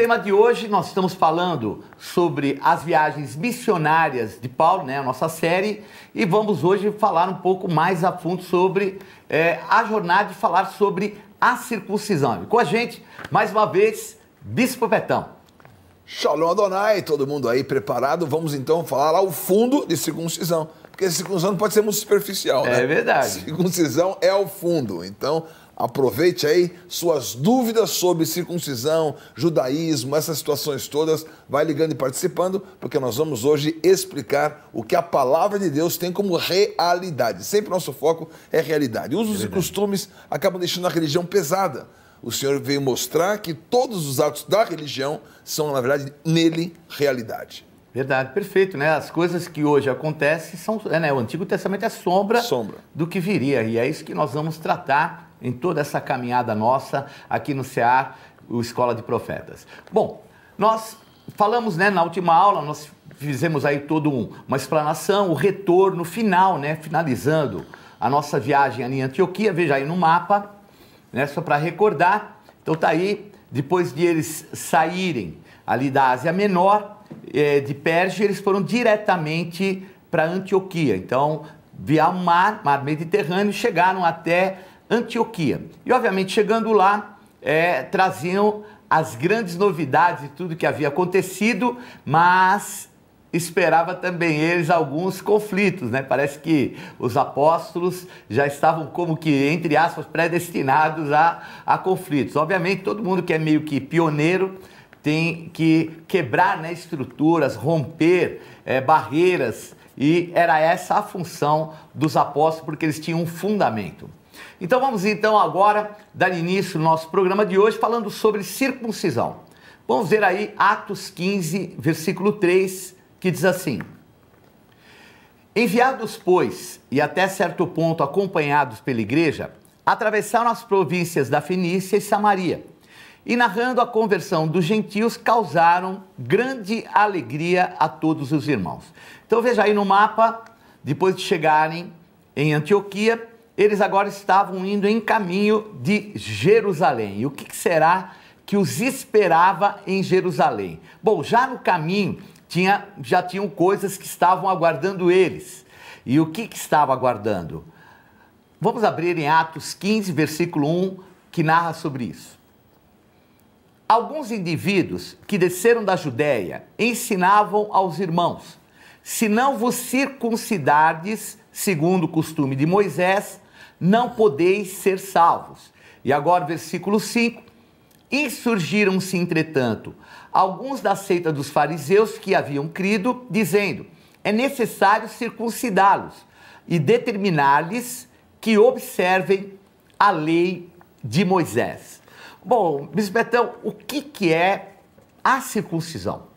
tema de hoje nós estamos falando sobre as viagens missionárias de Paulo, né, a nossa série, e vamos hoje falar um pouco mais a fundo sobre é, a jornada de falar sobre a circuncisão. E com a gente, mais uma vez, Bispo Petão. Shalom Adonai, todo mundo aí preparado? Vamos então falar ao fundo de circuncisão, porque circuncisão não pode ser muito superficial, é né? É verdade. Circuncisão é ao fundo, então Aproveite aí suas dúvidas sobre circuncisão, judaísmo, essas situações todas. Vai ligando e participando, porque nós vamos hoje explicar o que a palavra de Deus tem como realidade. Sempre nosso foco é realidade. Usos e costumes acabam deixando a religião pesada. O Senhor veio mostrar que todos os atos da religião são, na verdade, nele realidade. Verdade, perfeito, né? As coisas que hoje acontecem são, é, né? O Antigo Testamento é sombra, sombra, do que viria e é isso que nós vamos tratar em toda essa caminhada nossa aqui no Ceará, o Escola de Profetas. Bom, nós falamos né, na última aula, nós fizemos aí toda um, uma explanação, o retorno final, né, finalizando a nossa viagem ali em Antioquia, veja aí no mapa, né, só para recordar. Então tá aí, depois de eles saírem ali da Ásia Menor, eh, de Pérgia, eles foram diretamente para Antioquia. Então, via o mar, mar Mediterrâneo, chegaram até Antioquia. E obviamente, chegando lá, é, traziam as grandes novidades de tudo que havia acontecido, mas esperava também eles alguns conflitos, né? Parece que os apóstolos já estavam como que, entre aspas, predestinados a, a conflitos. Obviamente, todo mundo que é meio que pioneiro tem que quebrar né, estruturas, romper é, barreiras, e era essa a função dos apóstolos, porque eles tinham um fundamento. Então vamos então agora dar início ao nosso programa de hoje falando sobre circuncisão. Vamos ver aí Atos 15, versículo 3, que diz assim: Enviados, pois, e até certo ponto acompanhados pela igreja, atravessaram as províncias da Fenícia e Samaria e narrando a conversão dos gentios, causaram grande alegria a todos os irmãos. Então veja aí no mapa, depois de chegarem em Antioquia, eles agora estavam indo em caminho de Jerusalém. E o que será que os esperava em Jerusalém? Bom, já no caminho tinha, já tinham coisas que estavam aguardando eles. E o que, que estava aguardando? Vamos abrir em Atos 15, versículo 1, que narra sobre isso. Alguns indivíduos que desceram da Judéia ensinavam aos irmãos: se não vos circuncidardes, segundo o costume de Moisés, não podeis ser salvos. E agora, versículo 5: Insurgiram-se, entretanto, alguns da seita dos fariseus que haviam crido, dizendo: É necessário circuncidá-los e determinar-lhes que observem a lei de Moisés. Bom, Bisbetão, o que, que é a circuncisão?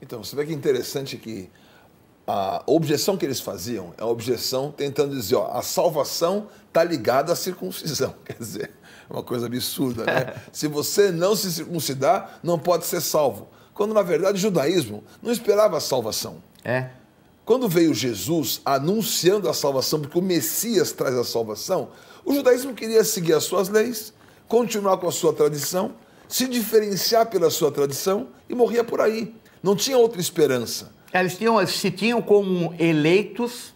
Então, você vê que é interessante que a objeção que eles faziam é uma objeção tentando dizer, ó, a salvação está ligada à circuncisão. Quer dizer, é uma coisa absurda, né? se você não se circuncidar, não pode ser salvo. Quando, na verdade, o judaísmo não esperava a salvação. É. Quando veio Jesus anunciando a salvação, porque o Messias traz a salvação, o judaísmo queria seguir as suas leis, continuar com a sua tradição, se diferenciar pela sua tradição e morria por aí. Não tinha outra esperança. Eles tinham, se tinham como eleitos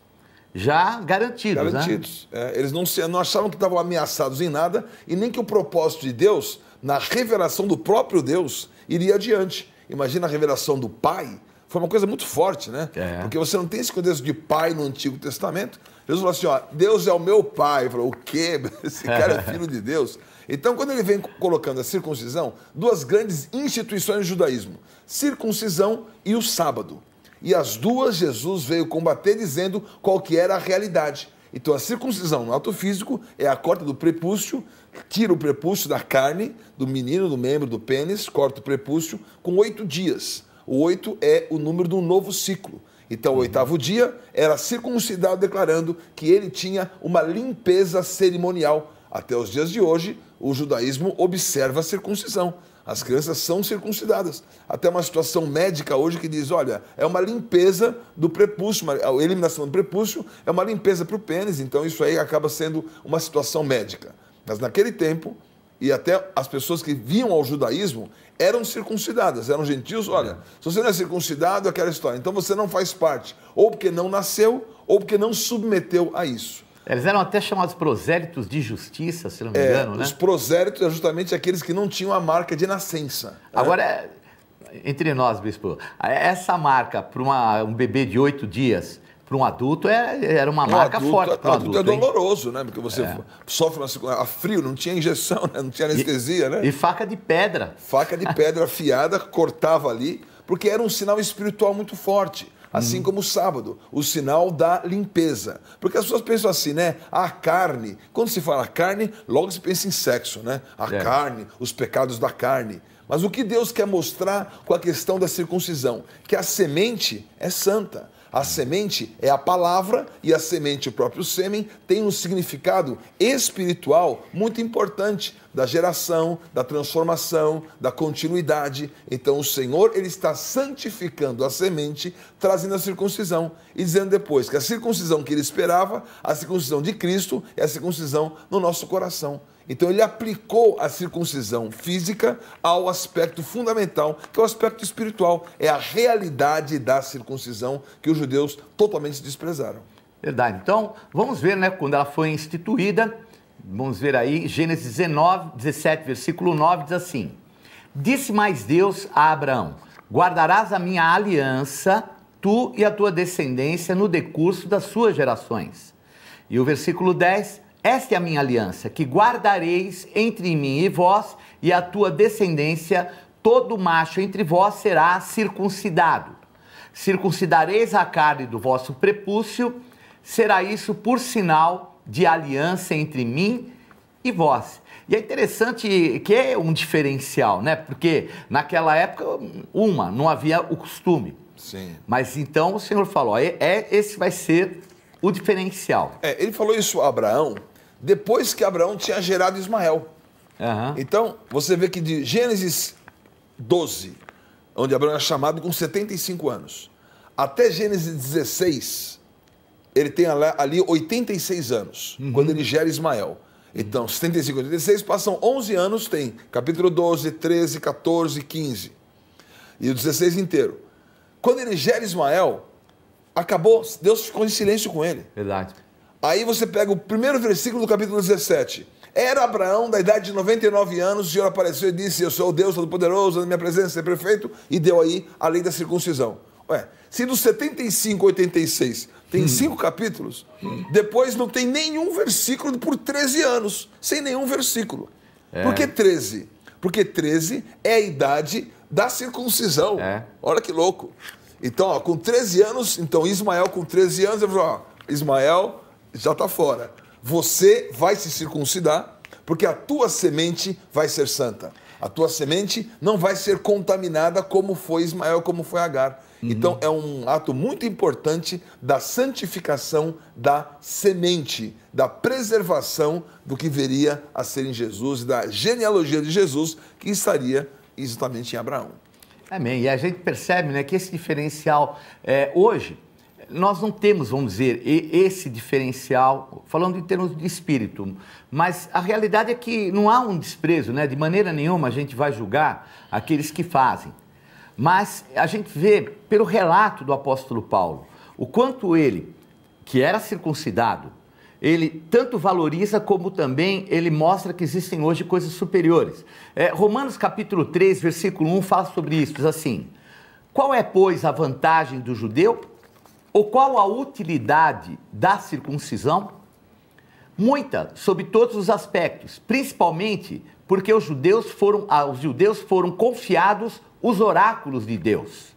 já garantidos. Né? Garantidos. Né? É, eles não, se, não achavam que estavam ameaçados em nada e nem que o propósito de Deus, na revelação do próprio Deus, iria adiante. Imagina a revelação do Pai. Foi uma coisa muito forte, né? É. Porque você não tem esse contexto de pai no Antigo Testamento. Jesus falou assim: ó, Deus é o meu pai. Falou, o quê? Esse cara é filho de Deus. Então, quando ele vem colocando a circuncisão, duas grandes instituições do judaísmo: circuncisão e o sábado. E as duas Jesus veio combater dizendo qual que era a realidade. Então a circuncisão no ato físico é a corta do prepúcio, tira o prepúcio da carne do menino, do membro, do pênis, corta o prepúcio com oito dias. O oito é o número de um novo ciclo. Então, o oitavo dia era circuncidado, declarando que ele tinha uma limpeza cerimonial. Até os dias de hoje, o judaísmo observa a circuncisão. As crianças são circuncidadas. Até uma situação médica hoje que diz: olha, é uma limpeza do prepúcio, a eliminação do prepúcio é uma limpeza para o pênis, então isso aí acaba sendo uma situação médica. Mas naquele tempo, e até as pessoas que vinham ao judaísmo eram circuncidadas, eram gentios. Olha, é. se você não é circuncidado, é aquela história. Então você não faz parte, ou porque não nasceu, ou porque não submeteu a isso. Eles eram até chamados prosélitos de justiça, se não me é, engano, né? Os prosélitos é justamente aqueles que não tinham a marca de nascença. Né? Agora, entre nós, bispo, essa marca para um bebê de oito dias, para um adulto, é, era uma um marca adulto, forte para um adulto. É adulto é doloroso, hein? né? Porque você é. sofre uma, a frio, não tinha injeção, né? não tinha anestesia, e, né? E faca de pedra. Faca de pedra afiada, cortava ali, porque era um sinal espiritual muito forte. Assim uhum. como o sábado, o sinal da limpeza. Porque as pessoas pensam assim, né? A carne. Quando se fala carne, logo se pensa em sexo, né? A é. carne, os pecados da carne. Mas o que Deus quer mostrar com a questão da circuncisão? Que a semente é santa. A semente é a palavra e a semente, o próprio sêmen, tem um significado espiritual muito importante da geração, da transformação, da continuidade. Então o Senhor ele está santificando a semente, trazendo a circuncisão e dizendo depois que a circuncisão que ele esperava, a circuncisão de Cristo, é a circuncisão no nosso coração. Então ele aplicou a circuncisão física ao aspecto fundamental, que é o aspecto espiritual, é a realidade da circuncisão que os judeus totalmente desprezaram. Verdade. Então, vamos ver, né, quando ela foi instituída, vamos ver aí, Gênesis 19, 17, versículo 9 diz assim: Disse mais Deus a Abraão: Guardarás a minha aliança, tu e a tua descendência no decurso das suas gerações. E o versículo 10: esta é a minha aliança, que guardareis entre mim e vós e a tua descendência, todo macho entre vós será circuncidado. Circuncidareis a carne do vosso prepúcio, será isso por sinal de aliança entre mim e vós. E é interessante que é um diferencial, né? Porque naquela época, uma, não havia o costume. Sim. Mas então o Senhor falou: é, é esse vai ser o diferencial. É, ele falou isso a Abraão depois que Abraão tinha gerado Ismael. Uhum. Então, você vê que de Gênesis 12, onde Abraão é chamado com 75 anos, até Gênesis 16, ele tem ali 86 anos, uhum. quando ele gera Ismael. Então, 75 e 86 passam 11 anos, tem capítulo 12, 13, 14, 15 e o 16 inteiro. Quando ele gera Ismael, acabou, Deus ficou em silêncio com ele. Verdade. Aí você pega o primeiro versículo do capítulo 17. Era Abraão da idade de 99 anos, o Senhor apareceu e disse: Eu sou o Deus Todo-Poderoso, na minha presença é perfeito, e deu aí a lei da circuncisão. Ué, se dos 75 a 86 tem hum. cinco capítulos, hum. depois não tem nenhum versículo por 13 anos, sem nenhum versículo. É. Por que 13? Porque 13 é a idade da circuncisão. É. Olha que louco. Então, ó, com 13 anos, então Ismael com 13 anos, eu falo, ó, Ismael já está fora. Você vai se circuncidar, porque a tua semente vai ser santa. A tua semente não vai ser contaminada como foi Ismael, como foi Agar. Uhum. Então é um ato muito importante da santificação da semente, da preservação do que viria a ser em Jesus, e da genealogia de Jesus que estaria exatamente em Abraão. Amém. E a gente percebe né, que esse diferencial é, hoje nós não temos, vamos dizer, esse diferencial, falando em termos de espírito, mas a realidade é que não há um desprezo, né? de maneira nenhuma a gente vai julgar aqueles que fazem. Mas a gente vê pelo relato do apóstolo Paulo o quanto ele, que era circuncidado, ele tanto valoriza como também ele mostra que existem hoje coisas superiores. É, Romanos capítulo 3, versículo 1 fala sobre isso, diz assim: Qual é, pois, a vantagem do judeu? Ou qual a utilidade da circuncisão? Muita, sob todos os aspectos, principalmente porque os judeus foram, aos ah, judeus foram confiados os oráculos de Deus.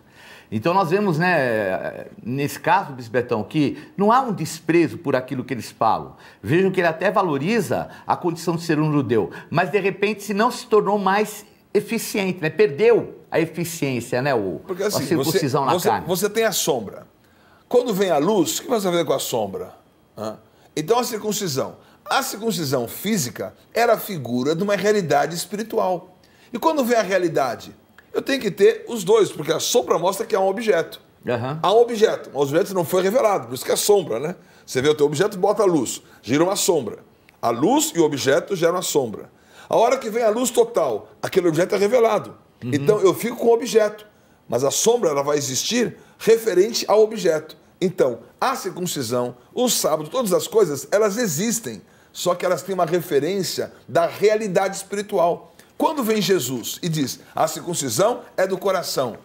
Então nós vemos, né, nesse caso, Bisbetão, que não há um desprezo por aquilo que eles falam. Vejam que ele até valoriza a condição de ser um judeu, mas de repente se não se tornou mais eficiente, né? Perdeu a eficiência, né, o, Porque, assim, a circuncisão você, na você, carne. Você tem a sombra. Quando vem a luz, o que você vai fazer com a sombra? Então a circuncisão. A circuncisão física era a figura de uma realidade espiritual. E quando vem a realidade? Eu tenho que ter os dois, porque a sombra mostra que há um objeto. Uhum. Há um objeto. o objeto não foi revelado, por isso que é sombra, né? Você vê o teu objeto, bota a luz, gira uma sombra. A luz e o objeto geram a sombra. A hora que vem a luz total, aquele objeto é revelado. Uhum. Então eu fico com o objeto, mas a sombra ela vai existir referente ao objeto. Então, a circuncisão, o sábado, todas as coisas, elas existem, só que elas têm uma referência da realidade espiritual. Quando vem Jesus e diz: "A circuncisão é do coração.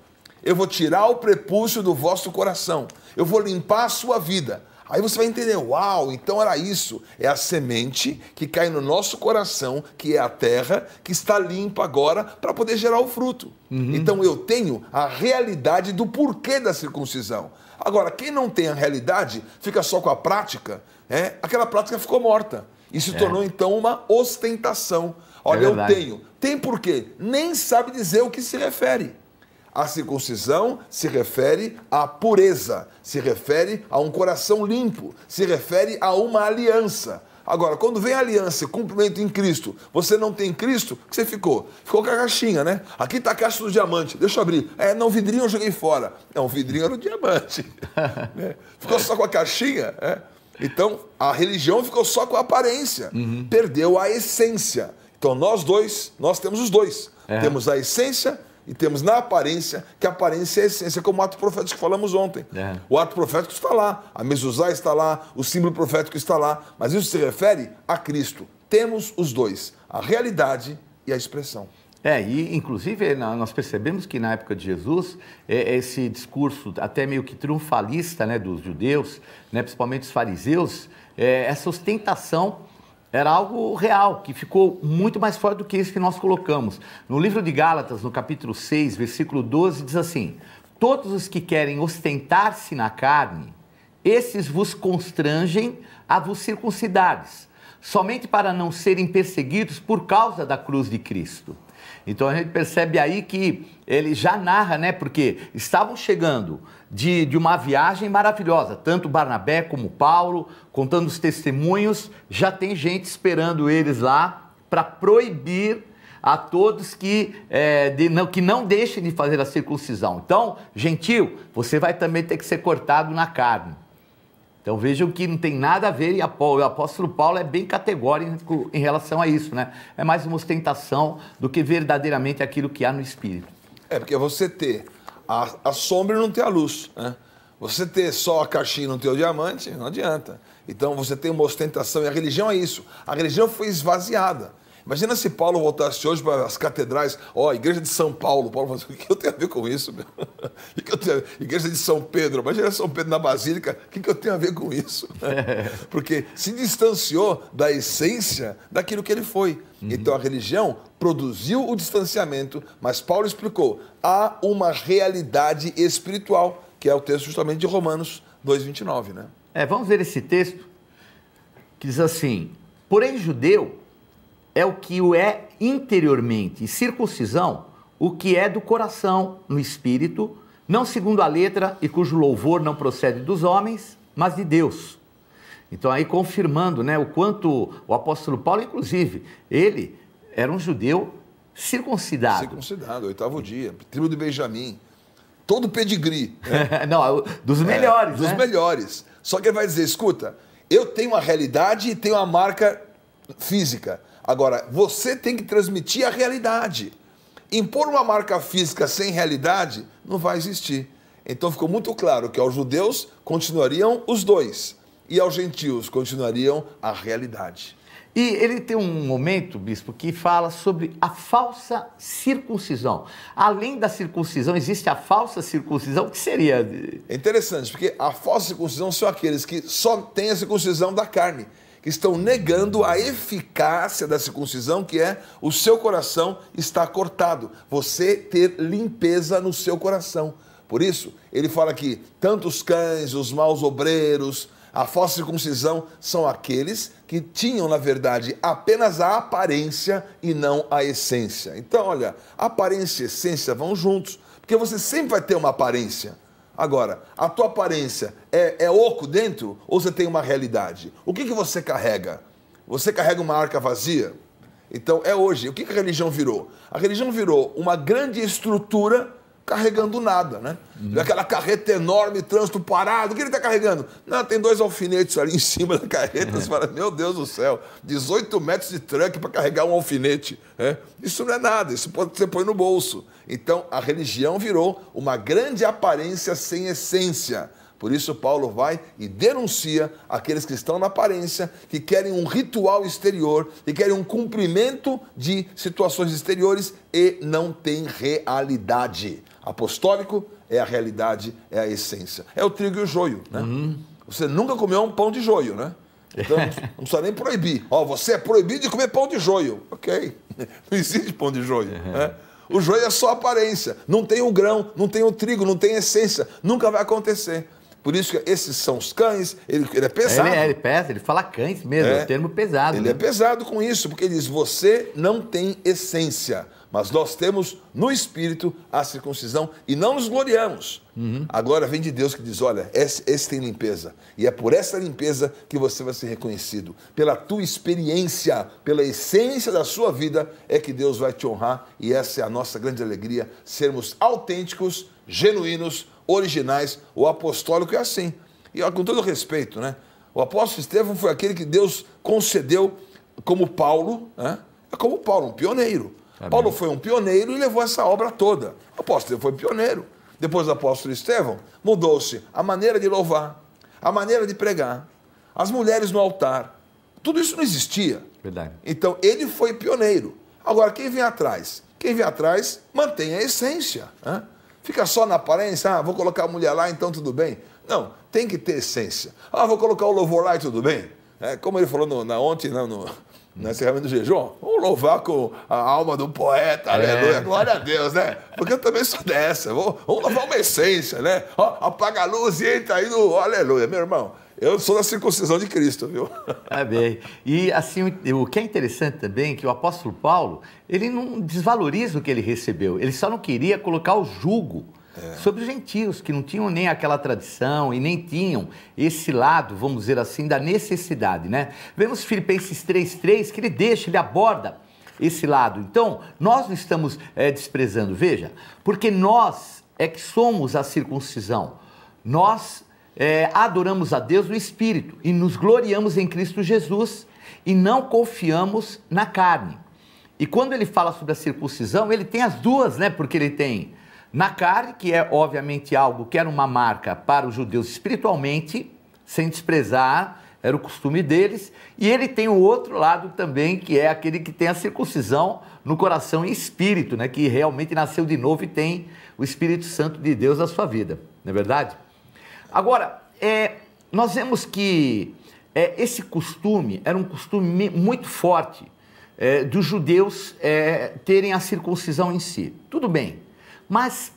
Eu vou tirar o prepúcio do vosso coração. Eu vou limpar a sua vida." Aí você vai entender, uau, então era isso. É a semente que cai no nosso coração, que é a terra, que está limpa agora para poder gerar o fruto. Uhum. Então eu tenho a realidade do porquê da circuncisão. Agora, quem não tem a realidade, fica só com a prática, é, aquela prática ficou morta. E se é. tornou então uma ostentação. Olha, é eu tenho. Tem porquê? Nem sabe dizer o que se refere. A circuncisão se refere à pureza, se refere a um coração limpo, se refere a uma aliança. Agora, quando vem a aliança, cumprimento em Cristo, você não tem Cristo, o que você ficou? Ficou com a caixinha, né? Aqui está a caixa do diamante, deixa eu abrir. É, não, vidrinho eu joguei fora. Não, é, vidrinho era o diamante. né? Ficou só com a caixinha? Né? Então, a religião ficou só com a aparência, uhum. perdeu a essência. Então, nós dois, nós temos os dois. É. Temos a essência e temos na aparência, que a aparência é a essência, como o ato profético que falamos ontem. É. O ato profético está lá, a mesuzá está lá, o símbolo profético está lá, mas isso se refere a Cristo. Temos os dois, a realidade e a expressão. É, e inclusive nós percebemos que na época de Jesus, é, é esse discurso até meio que triunfalista né, dos judeus, né, principalmente os fariseus, é, essa ostentação era algo real, que ficou muito mais forte do que isso que nós colocamos. No livro de Gálatas, no capítulo 6, versículo 12, diz assim: Todos os que querem ostentar-se na carne, esses vos constrangem a vos circuncidares, somente para não serem perseguidos por causa da cruz de Cristo. Então a gente percebe aí que ele já narra, né? Porque estavam chegando de, de uma viagem maravilhosa, tanto Barnabé como Paulo, contando os testemunhos, já tem gente esperando eles lá para proibir a todos que, é, de, não, que não deixem de fazer a circuncisão. Então, gentil, você vai também ter que ser cortado na carne. Então vejam que não tem nada a ver, e o apóstolo Paulo é bem categórico em relação a isso, né? É mais uma ostentação do que verdadeiramente aquilo que há no Espírito. É, porque você ter a, a sombra e não ter a luz, né? Você ter só a caixinha e não ter o diamante, não adianta. Então você tem uma ostentação, e a religião é isso. A religião foi esvaziada. Imagina se Paulo voltasse hoje para as catedrais, ó, oh, igreja de São Paulo. Paulo fala assim, o que eu tenho a ver com isso, meu? O que eu tenho Igreja de São Pedro, imagina São Pedro na Basílica, o que eu tenho a ver com isso? Porque se distanciou da essência daquilo que ele foi. Uhum. Então a religião produziu o distanciamento, mas Paulo explicou: há uma realidade espiritual, que é o texto justamente de Romanos 2,29, né? É, vamos ver esse texto que diz assim: porém, judeu é o que o é interiormente, e circuncisão, o que é do coração, no espírito, não segundo a letra e cujo louvor não procede dos homens, mas de Deus. Então aí confirmando, né, o quanto o apóstolo Paulo, inclusive, ele era um judeu circuncidado. Circuncidado, oitavo dia, tribo de Benjamim, todo pedigree. Né? não, dos é, melhores, é, Dos né? melhores. Só que ele vai dizer, escuta, eu tenho a realidade e tenho a marca física. Agora, você tem que transmitir a realidade. Impor uma marca física sem realidade não vai existir. Então ficou muito claro que aos judeus continuariam os dois e aos gentios continuariam a realidade. E ele tem um momento, bispo, que fala sobre a falsa circuncisão. Além da circuncisão, existe a falsa circuncisão, que seria. É interessante, porque a falsa circuncisão são aqueles que só têm a circuncisão da carne que estão negando a eficácia da circuncisão, que é o seu coração está cortado. Você ter limpeza no seu coração. Por isso, ele fala que tantos cães, os maus obreiros, a falsa circuncisão são aqueles que tinham, na verdade, apenas a aparência e não a essência. Então, olha, aparência e essência vão juntos, porque você sempre vai ter uma aparência, Agora, a tua aparência é, é oco dentro ou você tem uma realidade? O que, que você carrega? Você carrega uma arca vazia? Então, é hoje. O que, que a religião virou? A religião virou uma grande estrutura carregando nada, né? Uhum. Aquela carreta enorme, trânsito parado, o que ele está carregando? Não, tem dois alfinetes ali em cima da carreta. Você fala, meu Deus do céu, 18 metros de truck para carregar um alfinete. Né? Isso não é nada, isso pode você põe no bolso. Então, a religião virou uma grande aparência sem essência. Por isso, Paulo vai e denuncia aqueles que estão na aparência, que querem um ritual exterior, que querem um cumprimento de situações exteriores e não tem realidade. Apostólico é a realidade, é a essência. É o trigo e o joio, né? Uhum. Você nunca comeu um pão de joio, né? Então, não precisa nem proibir. Ó, oh, você é proibido de comer pão de joio. Ok. Não existe pão de joio. Uhum. Né? O joio é só aparência. Não tem o grão, não tem o trigo, não tem essência. Nunca vai acontecer. Por isso que esses são os cães, ele, ele é pesado. É, ele, ele pesa, ele fala cães mesmo, é, é um termo pesado. Ele né? é pesado com isso, porque ele diz: você não tem essência, mas nós temos no espírito a circuncisão e não nos gloriamos. Uhum. Agora vem de Deus que diz: olha, esse, esse tem limpeza, e é por essa limpeza que você vai ser reconhecido. Pela tua experiência, pela essência da sua vida, é que Deus vai te honrar, e essa é a nossa grande alegria, sermos autênticos genuínos, originais, o apostólico é assim. E com todo respeito, né? O apóstolo Estevão foi aquele que Deus concedeu como Paulo, né? É como Paulo, um pioneiro. Amém. Paulo foi um pioneiro e levou essa obra toda. O apóstolo foi pioneiro. Depois do apóstolo Estevão, mudou-se a maneira de louvar, a maneira de pregar, as mulheres no altar. Tudo isso não existia. Verdade. Então ele foi pioneiro. Agora, quem vem atrás? Quem vem atrás mantém a essência. Né? Fica só na aparência, ah, vou colocar a mulher lá, então tudo bem. Não, tem que ter essência. Ah, vou colocar o louvor lá e tudo bem. É, como ele falou no, na ontem, na, no, no encerramento do jejum, vamos louvar com a alma do poeta, é. aleluia, glória a Deus, né? Porque eu também sou dessa, vamos, vamos louvar uma essência, né? Ó, apaga a luz e entra aí no, aleluia, meu irmão. Eu sou da circuncisão de Cristo, viu? É bem. E assim, o que é interessante também é que o apóstolo Paulo, ele não desvaloriza o que ele recebeu. Ele só não queria colocar o jugo é. sobre os gentios, que não tinham nem aquela tradição e nem tinham esse lado, vamos dizer assim, da necessidade, né? Vemos Filipenses 3,3 que ele deixa, ele aborda esse lado. Então, nós não estamos é, desprezando, veja, porque nós é que somos a circuncisão. Nós é, adoramos a Deus no Espírito e nos gloriamos em Cristo Jesus e não confiamos na carne. E quando ele fala sobre a circuncisão, ele tem as duas, né? Porque ele tem na carne, que é obviamente algo que era uma marca para os judeus espiritualmente, sem desprezar, era o costume deles, e ele tem o outro lado também, que é aquele que tem a circuncisão no coração e espírito, né? Que realmente nasceu de novo e tem o Espírito Santo de Deus na sua vida, não é verdade? Agora, é, nós vemos que é, esse costume era um costume muito forte é, dos judeus é, terem a circuncisão em si. Tudo bem, mas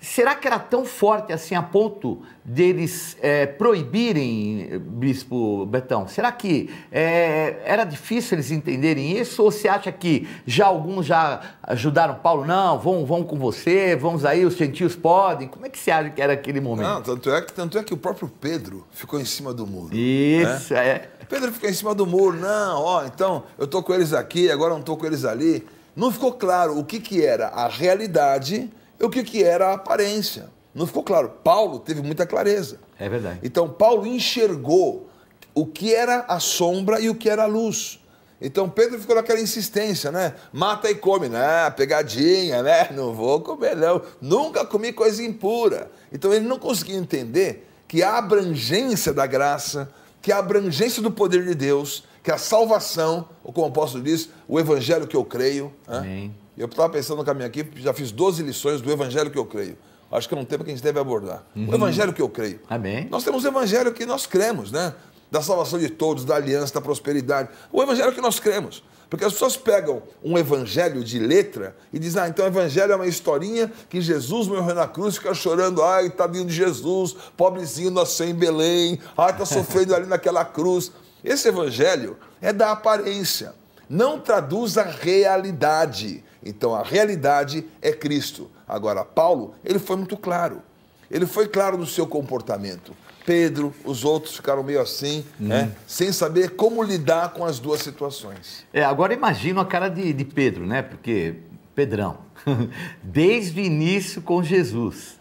Será que era tão forte assim a ponto deles é, proibirem, Bispo Betão? Será que é, era difícil eles entenderem isso? Ou você acha que já alguns já ajudaram Paulo? Não, vão, vão com você, vamos aí, os gentios podem. Como é que você acha que era aquele momento? Não, tanto é que, tanto é que o próprio Pedro ficou em cima do muro. Né? Isso, né? é. Pedro ficou em cima do muro. Não, ó, então eu tô com eles aqui, agora não tô com eles ali. Não ficou claro o que, que era a realidade o que, que era a aparência. Não ficou claro. Paulo teve muita clareza. É verdade. Então, Paulo enxergou o que era a sombra e o que era a luz. Então Pedro ficou naquela insistência, né? Mata e come, né? Pegadinha, né? Não vou comer, não. Nunca comi coisa impura. Então ele não conseguia entender que a abrangência da graça, que a abrangência do poder de Deus, que a salvação, ou como o apóstolo diz, o evangelho que eu creio. Né? Amém. Né? Eu estava pensando no caminho aqui, já fiz 12 lições do Evangelho que eu creio. Acho que é um tema que a gente deve abordar. Uhum. O Evangelho que eu creio. Amém. Nós temos o Evangelho que nós cremos, né? Da salvação de todos, da aliança, da prosperidade. O Evangelho que nós cremos. Porque as pessoas pegam um evangelho de letra e dizem, ah, então o evangelho é uma historinha que Jesus morreu na cruz, fica chorando, ai, tadinho de Jesus, pobrezinho nasceu em Belém, ai, está sofrendo ali naquela cruz. Esse evangelho é da aparência não traduz a realidade. Então a realidade é Cristo. Agora, Paulo, ele foi muito claro. Ele foi claro no seu comportamento. Pedro, os outros ficaram meio assim, hum. né? Sem saber como lidar com as duas situações. É, agora imagino a cara de, de Pedro, né? Porque, Pedrão, desde o início com Jesus.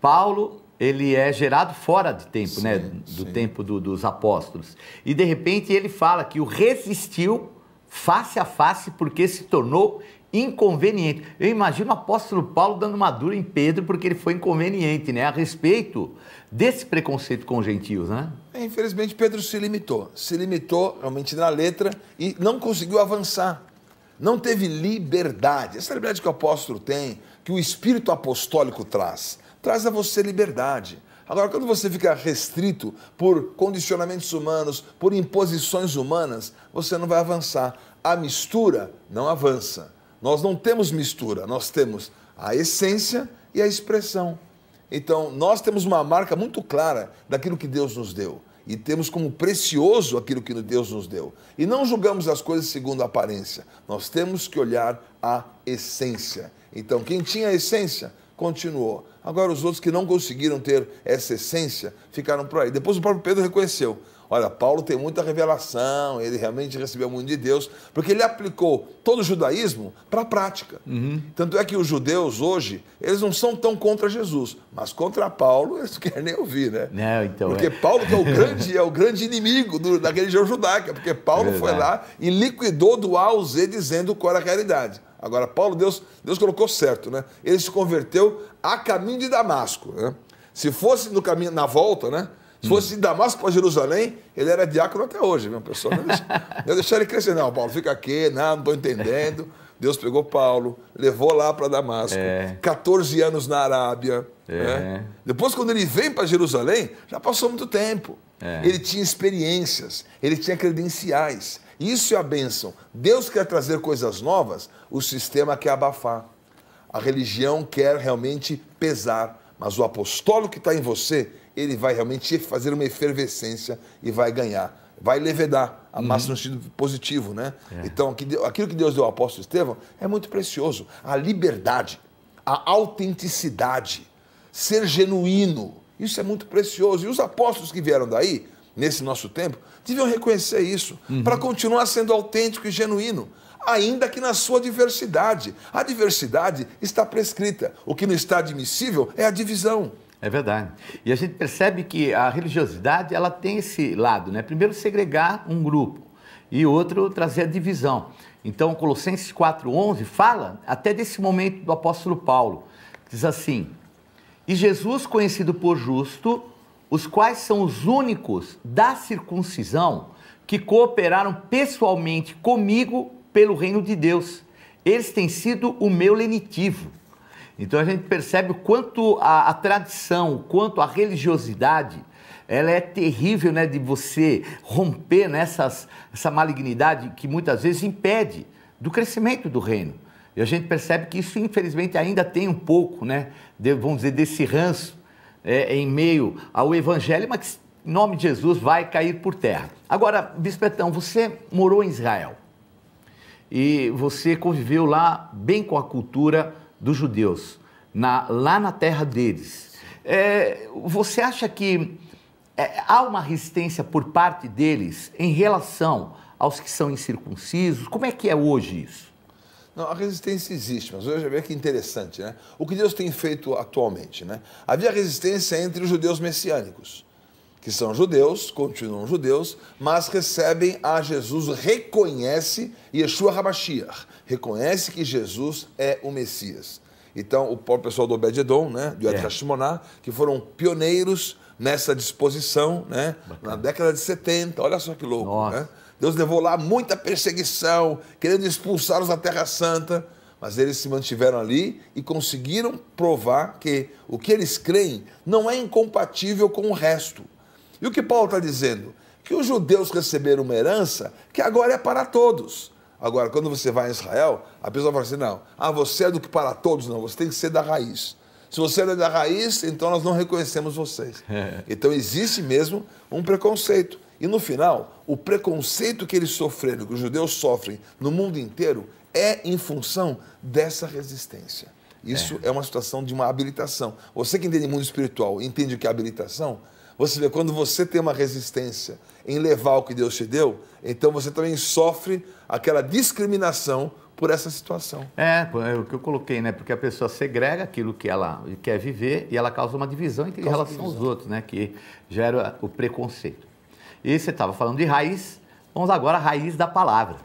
Paulo, ele é gerado fora de tempo, né? sim, né? Do sim. tempo do, dos apóstolos. E de repente ele fala que o resistiu face a face porque se tornou inconveniente. Eu imagino o apóstolo Paulo dando uma dura em Pedro porque ele foi inconveniente, né? A respeito desse preconceito com os gentios, né? É, infelizmente, Pedro se limitou. Se limitou realmente na letra e não conseguiu avançar. Não teve liberdade. Essa liberdade que o apóstolo tem, que o espírito apostólico traz, traz a você liberdade Agora, quando você fica restrito por condicionamentos humanos, por imposições humanas, você não vai avançar. A mistura não avança. Nós não temos mistura, nós temos a essência e a expressão. Então, nós temos uma marca muito clara daquilo que Deus nos deu e temos como precioso aquilo que Deus nos deu. E não julgamos as coisas segundo a aparência, nós temos que olhar a essência. Então, quem tinha a essência continuou. Agora, os outros que não conseguiram ter essa essência ficaram por aí. Depois, o próprio Pedro reconheceu: olha, Paulo tem muita revelação, ele realmente recebeu muito de Deus, porque ele aplicou todo o judaísmo para a prática. Uhum. Tanto é que os judeus hoje, eles não são tão contra Jesus, mas contra Paulo eles não querem nem ouvir, né? Não, então, porque é. Paulo é o grande, é o grande inimigo do, da religião judaica, é porque Paulo é foi lá e liquidou do A ao Z dizendo qual era a realidade. Agora, Paulo, Deus, Deus colocou certo, né? Ele se converteu a caminho de Damasco. Né? Se fosse no caminho, na volta, né? Se fosse de Damasco para Jerusalém, ele era diácono até hoje, viu, pessoal? Não né? deixaram né? deixar ele crescer, não. Paulo, fica aqui, não, não estou entendendo. Deus pegou Paulo, levou lá para Damasco, é. 14 anos na Arábia. É. Né? Depois, quando ele vem para Jerusalém, já passou muito tempo. É. Ele tinha experiências, ele tinha credenciais, isso é a bênção. Deus quer trazer coisas novas, o sistema quer abafar. A religião quer realmente pesar, mas o apostolo que está em você, ele vai realmente fazer uma efervescência e vai ganhar. Vai levedar a massa uhum. no sentido positivo, né? É. Então, aquilo que Deus deu ao apóstolo Estevão é muito precioso. A liberdade, a autenticidade, ser genuíno. Isso é muito precioso. E os apóstolos que vieram daí nesse nosso tempo, deviam reconhecer isso uhum. para continuar sendo autêntico e genuíno, ainda que na sua diversidade. A diversidade está prescrita. O que não está admissível é a divisão. É verdade. E a gente percebe que a religiosidade ela tem esse lado, né? Primeiro segregar um grupo e outro trazer a divisão. Então Colossenses 4:11 fala até desse momento do apóstolo Paulo. Diz assim: "E Jesus, conhecido por justo, os quais são os únicos da circuncisão que cooperaram pessoalmente comigo pelo reino de Deus. Eles têm sido o meu lenitivo. Então a gente percebe o quanto a, a tradição, o quanto a religiosidade, ela é terrível né, de você romper nessas, né, essa malignidade que muitas vezes impede do crescimento do reino. E a gente percebe que isso, infelizmente, ainda tem um pouco, né, de, vamos dizer, desse ranço é, é, em meio ao evangelho, mas que, em nome de Jesus, vai cair por terra. Agora, Bispetão, você morou em Israel e você conviveu lá bem com a cultura dos judeus, na, lá na terra deles. É, você acha que é, há uma resistência por parte deles em relação aos que são incircuncisos? Como é que é hoje isso? Não, a resistência existe, mas veja que interessante, né? O que Deus tem feito atualmente, né? Havia resistência entre os judeus messiânicos, que são judeus, continuam judeus, mas recebem a Jesus, reconhece Yeshua Hamashiach, reconhece que Jesus é o Messias. Então, o próprio pessoal do Obed-Edom, né, do Yad é. Hashimoná, que foram pioneiros nessa disposição, né, Bacana. na década de 70, olha só que louco, né? Nossa. né? Deus levou lá muita perseguição, querendo expulsá-los da Terra Santa, mas eles se mantiveram ali e conseguiram provar que o que eles creem não é incompatível com o resto. E o que Paulo está dizendo? Que os judeus receberam uma herança que agora é para todos. Agora, quando você vai a Israel, a pessoa fala assim: não, ah, você é do que para todos, não, você tem que ser da raiz. Se você é da raiz, então nós não reconhecemos vocês. Então existe mesmo um preconceito. E no final, o preconceito que eles sofreram, que os judeus sofrem no mundo inteiro, é em função dessa resistência. Isso é, é uma situação de uma habilitação. Você que entende mundo espiritual, entende o que é habilitação? Você vê, quando você tem uma resistência em levar o que Deus te deu, então você também sofre aquela discriminação por essa situação. É, é o que eu coloquei, né? Porque a pessoa segrega aquilo que ela quer viver e ela causa uma divisão em relação divisão. aos outros, né? Que gera o preconceito. E você estava falando de raiz, vamos agora à raiz da palavra.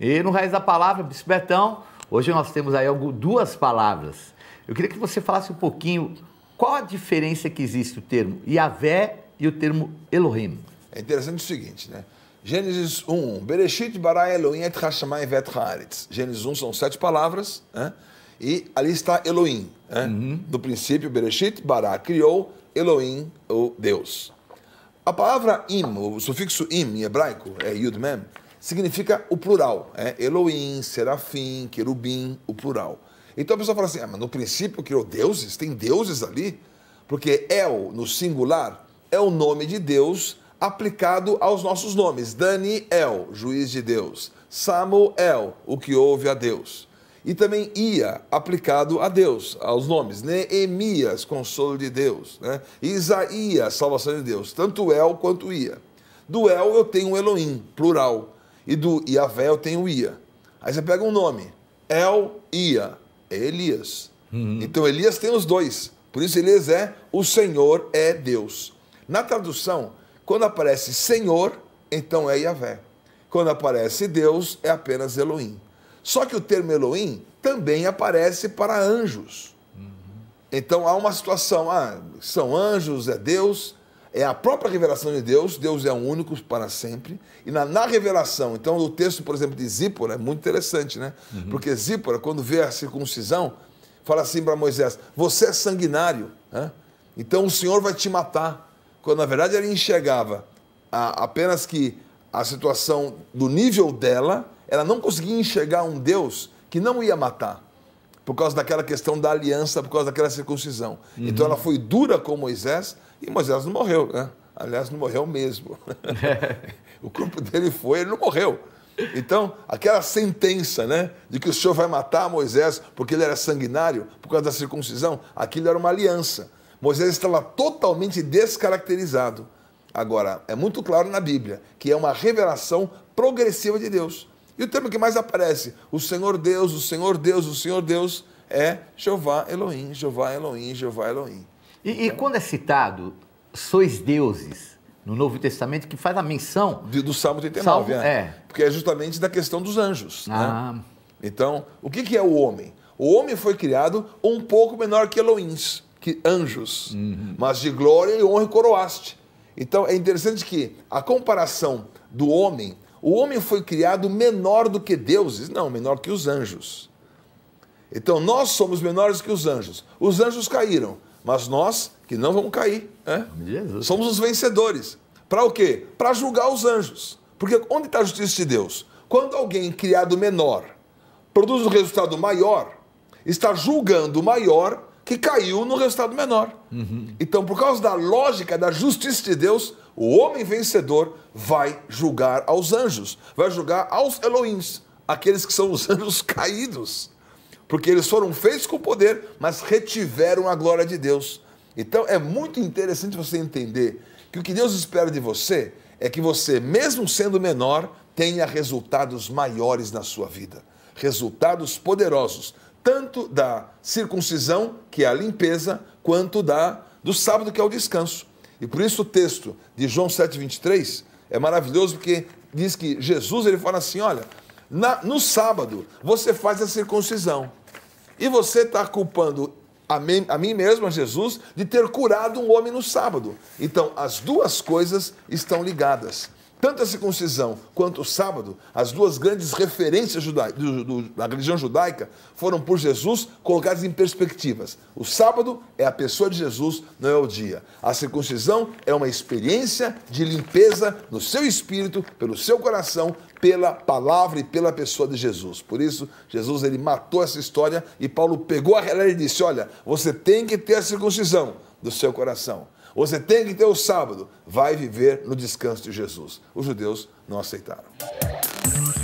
E no Raiz da Palavra, Bispo Betão, hoje nós temos aí duas palavras. Eu queria que você falasse um pouquinho qual a diferença que existe o termo Yahvé e o termo Elohim. É interessante o seguinte, né? Gênesis 1, Bereshit bara Elohim et hashamay vet haaretz. Gênesis 1 são sete palavras, né? e ali está Elohim. Né? Uhum. Do princípio, Bereshit bara criou Elohim, o Deus. A palavra im, o sufixo im em hebraico, é yud mem, significa o plural. É Elohim, serafim, querubim, o plural. Então a pessoa fala assim, ah, mas no princípio criou deuses? Tem deuses ali? Porque El, no singular, é o nome de Deus aplicado aos nossos nomes: Daniel, juiz de Deus, Samuel, o que ouve a Deus. E também Ia, aplicado a Deus, aos nomes, Neemias, consolo de Deus, né? Isaías, salvação de Deus, tanto El quanto Ia. Do El eu tenho Elohim, plural, e do Iavé eu tenho Ia. Aí você pega um nome, El Ia, é Elias. Uhum. Então Elias tem os dois, por isso Elias é o Senhor é Deus. Na tradução, quando aparece Senhor, então é Yahvé. Quando aparece Deus, é apenas Elohim. Só que o termo Elohim também aparece para anjos. Então há uma situação, ah, são anjos, é Deus, é a própria revelação de Deus, Deus é único para sempre. E na, na revelação, então o texto, por exemplo, de Zípora é muito interessante, né? Uhum. Porque Zípora, quando vê a circuncisão, fala assim para Moisés: Você é sanguinário, né? então o Senhor vai te matar quando na verdade ela enxergava a, apenas que a situação do nível dela, ela não conseguia enxergar um Deus que não ia matar, por causa daquela questão da aliança, por causa daquela circuncisão. Uhum. Então ela foi dura com Moisés e Moisés não morreu, né? Aliás, não morreu mesmo. o corpo dele foi, ele não morreu. Então, aquela sentença, né, de que o Senhor vai matar Moisés porque ele era sanguinário, por causa da circuncisão, aquilo era uma aliança. Moisés estava totalmente descaracterizado. Agora, é muito claro na Bíblia que é uma revelação progressiva de Deus. E o termo que mais aparece, o Senhor Deus, o Senhor Deus, o Senhor Deus, é Jeová Elohim, Jeová Elohim, Jeová Elohim. E, então, e quando é citado, sois deuses, no Novo Testamento, que faz a menção... De, do Salmo 39, Salmo, é, é. Porque é justamente da questão dos anjos. Né? Ah. Né? Então, o que, que é o homem? O homem foi criado um pouco menor que Elohim que anjos, uhum. mas de glória e honra coroaste. Então é interessante que a comparação do homem, o homem foi criado menor do que deuses, não, menor que os anjos. Então nós somos menores que os anjos. Os anjos caíram, mas nós que não vamos cair, né? somos os vencedores. Para o quê? Para julgar os anjos. Porque onde está a justiça de Deus? Quando alguém criado menor produz um resultado maior, está julgando o maior que caiu no resultado menor. Uhum. Então, por causa da lógica da justiça de Deus, o homem vencedor vai julgar aos anjos, vai julgar aos Elohims, aqueles que são os anjos caídos, porque eles foram feitos com poder, mas retiveram a glória de Deus. Então, é muito interessante você entender que o que Deus espera de você é que você, mesmo sendo menor, tenha resultados maiores na sua vida resultados poderosos tanto da circuncisão, que é a limpeza, quanto da do sábado, que é o descanso. E por isso o texto de João 7,23 é maravilhoso, porque diz que Jesus ele fala assim: olha, na, no sábado você faz a circuncisão. E você está culpando a mim, a mim mesmo, a Jesus, de ter curado um homem no sábado. Então, as duas coisas estão ligadas. Tanto a circuncisão quanto o sábado, as duas grandes referências do, do, da religião judaica, foram por Jesus colocadas em perspectivas. O sábado é a pessoa de Jesus, não é o dia. A circuncisão é uma experiência de limpeza no seu espírito, pelo seu coração, pela palavra e pela pessoa de Jesus. Por isso, Jesus ele matou essa história e Paulo pegou a relé e disse: Olha, você tem que ter a circuncisão do seu coração. Você tem que ter o sábado. Vai viver no descanso de Jesus. Os judeus não aceitaram.